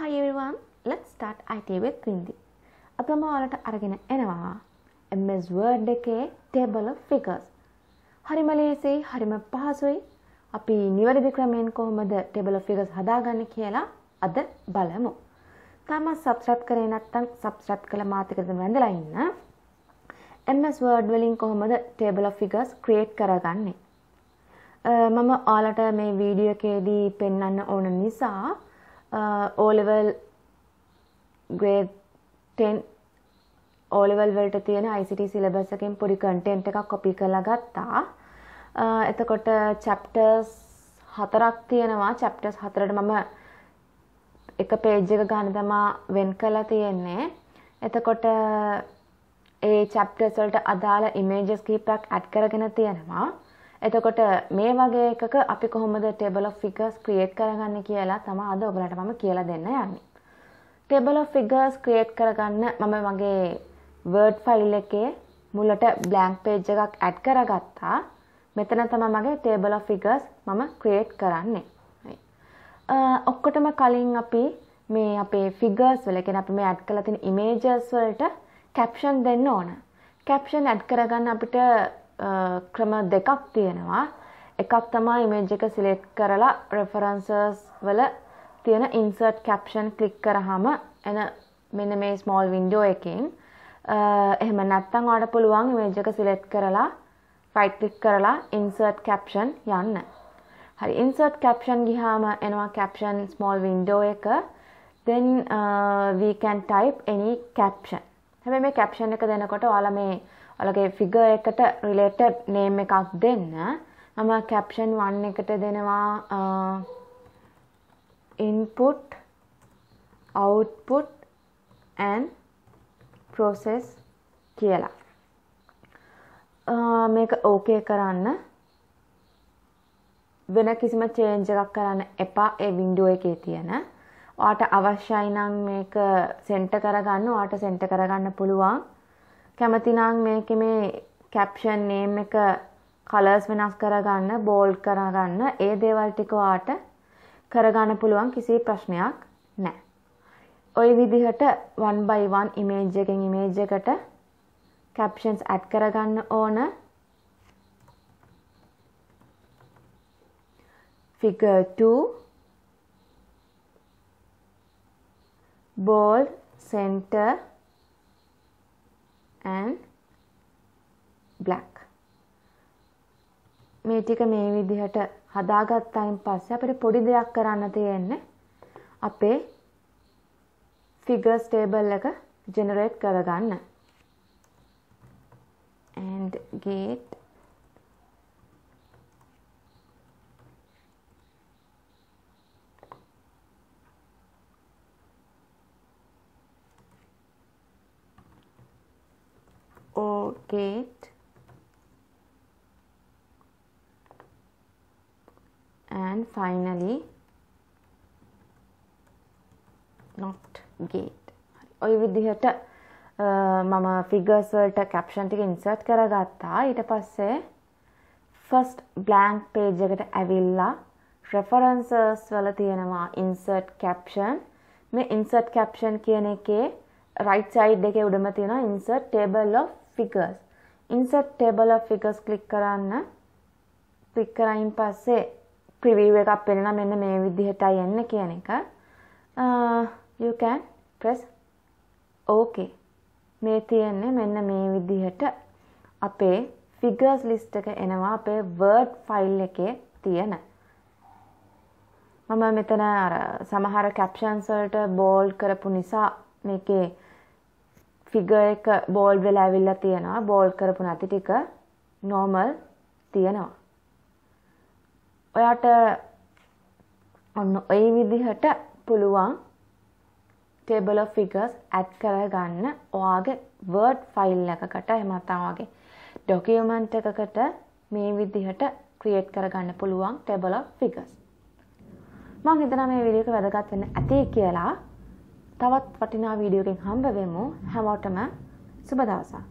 Hi everyone, let's start IT with Quindy. අද මම ඔයාලට අරගෙන එනවා MS Word එකේ table of figures. හරිම ලේසියි, හරිම පහසුයි. අපි නිවැරදි ක්‍රමයෙන් කොහොමද table of figures හදාගන්නේ කියලා අද බලමු. තාම subscribe කරේ නැත්නම් subscribe කළා මාත් එක්ක වැඳලා ඉන්න. MS Word වලින් කොහොමද table of figures create කරගන්නේ? මම ඔයාලට මේ වීඩියෝ එකේදී පෙන්වන්න ඕන නිසා ඕලෙවල් ග්‍රේඩ් 10 ඕලෙවල් වලට තියෙන ICT සිලබස් එකෙන් පොඩි කන්ටෙන්ට් එකක් කොපි කරලා ගත්තා. එතකොට චැප්ටර්ස් හතරක් තියෙනවා. චැප්ටර්ස් හතරට මම එක පේජ් එක ගන්න තමා වෙන් කරලා තියෙන්නේ. එතකොට ඒ චැප්ටර්ස් වලට අදාළ ඉමේජස් කීපයක් ඇඩ් කරගෙන තියෙනවා. එතකොට මේ වගේ එකක අපි කොහොමද table of figures create කරගන්නේ කියලා තමයි අද ඔයගලට මම කියලා දෙන්න යන්නේ. table of figures create කරගන්න මම මගේ word file එකේ මුලට blank page එකක් add කරගත්තා. මෙතන තමයි මගේ table of figures මම create කරන්නේ. ඔක්කොටම කලින් අපි මේ අපේ figures වල කියන්නේ අපි මේ add කරලා තියෙන images වලට caption දෙන්න ඕන. caption add කරගන්න අපිට ක්‍රම දෙකක් තියෙනවා. එකක් තමයි ඉමේජ් එක සිලෙක්ට් කරලා රෙෆරන්සස් වල තියෙන ඉන්සර්ට් කැප්ෂන් ක්ලික් කරාම එන මෙන්න මේ ස්මෝල් වින්ඩෝ එකෙන් එහෙම නැත්නම් ඔයාලට පුළුවන් ඉමේජ් එක සිලෙක්ට් කරලා රයිට් ක්ලික් කරලා ඉන්සර්ට් කැප්ෂන් යන්න. හරි ඉන්සර්ට් කැප්ෂන් ගිහාම එනවා කැප්ෂන් ස්මෝල් වින්ඩෝ එක. then uh, we can type any caption. හැබැයි මේ caption එක දෙනකොට ඔයාලා මේ ඔලගේ ෆිග එකට රිලේටඩ් නේම් එකක් දෙන්න මම කැප්ෂන් වන් එකට දෙනවා ඉන්පුට් අවුට්පුට් ඇන් ප්‍රෝසෙස් කියලා මේක ඕකේ කරන්න වෙන කිසිම චේන්ජ එකක් කරන්න එපා ඒ වින්ඩුව එකේ තියෙන ඔයාට අවශ්‍යයි නම් මේක සෙන්ට කරගන්න ඔයාට සෙන්ට කරගන්න පුළුවන් කැමතිනම් මේක මේ කැප්ෂන් නේම් එක කලර්ස් වෙනස් කරගන්න බෝල්ඩ් කරගන්න ඒ දේවල් ටික ඔයාට කරගන්න පුළුවන් කිසි ප්‍රශ්නයක් නැහැ. ওই විදිහට 1 by 1 image එකෙන් image එකට captions add කරගන්න ඕන. figure 2 bold center and black මේ ටික මේ විදිහට හදාගත්තායින් පස්සේ අපිට පොඩි දෙයක් කරන්න තියෙන්නේ අපේ ෆිගර්ස් ටේබල් එක ජෙනරේට් කරගන්න and get or gate and finally not gate ඔය විදිහට මම ෆිගර්ස් වලට කැප්ෂන් ටික ඉන්සර්ට් කරගත්තා ඊට පස්සේ ෆස්ට් බ්ලැන්ක් page එකට ඇවිල්ලා references වල තියෙනවා insert caption මේ insert caption කියන එකේ right side එකේ උඩම තියෙනවා insert table of figures insert table of figures click කරන්න click කරයින් පස්සේ preview එකක් පෙනෙනවා මෙන්න මේ විදිහටයි එන්නේ කියන එක uh, you can press ok මේ තියෙන්නේ මෙන්න මේ විදිහට අපේ figures list එක එනවා අපේ word file එකේ තියෙන මම මෙතන අර සමහර captions වලට bold කරපු නිසා මේකේ ෆිග එක බෝල් වෙලා ඇවිල්ලා තියෙනවා බෝල් කරපු නැති ටික නෝමල් තියෙනවා ඔයාට ඔන්න ඒ විදිහට පුළුවන් ටේබල් of figures ඇඩ් කරගන්න ඔයාගේ word ෆයිල් එකකට එහෙම නැත්නම් ඔයාගේ document එකකට මේ විදිහට create කරගන්න පුළුවන් table of figures මම හිතනවා මේ වීඩියෝ එක වැදගත් වෙන්න ඇති කියලා තවත් වටිනා වීඩියෝ එකකින් හම්බ වෙමු හැමෝටම සුබ දවසක්